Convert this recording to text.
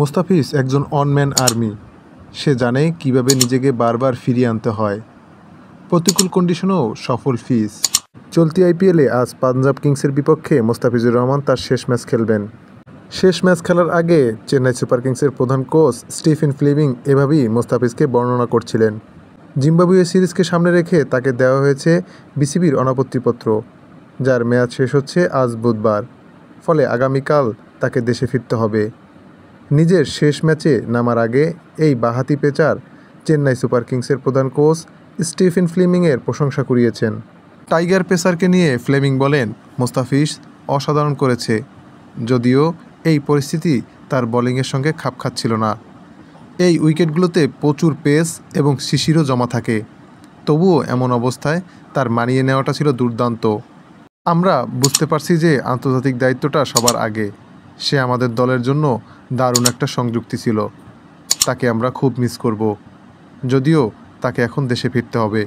মোস্তাফিজ একজন unmanned army সে জানে কিভাবে নিজেকে বারবার ফিরিয়ে আনতে হয় প্রতিকূল কন্ডিশনেও সফল ফিস চলতি আইপিএলে আজ পাঞ্জাব কিংসের বিপক্ষে মোস্তাফিজুর রহমান তার শেষ ম্যাচ খেলবেন শেষ ম্যাচ খেলার আগে চেন্নাই সুপার কিংসের প্রধান কোচ স্টিফেন ফ্লিভিং এভাবেই মোস্তাফিজকে বর্ণনা করছিলেন জিম্বাবুয়ে সিরিজকে সামনে রেখে তাকে দেওয়া হয়েছে বিসিবির অনাপত্তিপত্র যার মেয়াদ শেষ হচ্ছে আজ বুধবার ফলে আগামীকাল তাকে দেশে ফিরতে হবে নিজের শেষ ম্যাচে নামার আগে এই বাহাতি পেচার চেন্নাই সুপার কিংসের প্রধান কোচ স্টিফেন ফ্লেমিংয়ের প্রশংসা করিয়েছেন টাইগার পেসারকে নিয়ে ফ্লেমিং বলেন মোস্তাফিস অসাধারণ করেছে যদিও এই পরিস্থিতি তার বোলিংয়ের সঙ্গে খাপ খাচ্ছিল না এই উইকেটগুলোতে প্রচুর পেস এবং শিশিরও জমা থাকে তবুও এমন অবস্থায় তার মানিয়ে নেওয়াটা ছিল দুর্দান্ত আমরা বুঝতে পারছি যে আন্তর্জাতিক দায়িত্বটা সবার আগে সে আমাদের দলের জন্য দারুণ একটা সংযুক্তি ছিল তাকে আমরা খুব মিস করব যদিও তাকে এখন দেশে ফিরতে হবে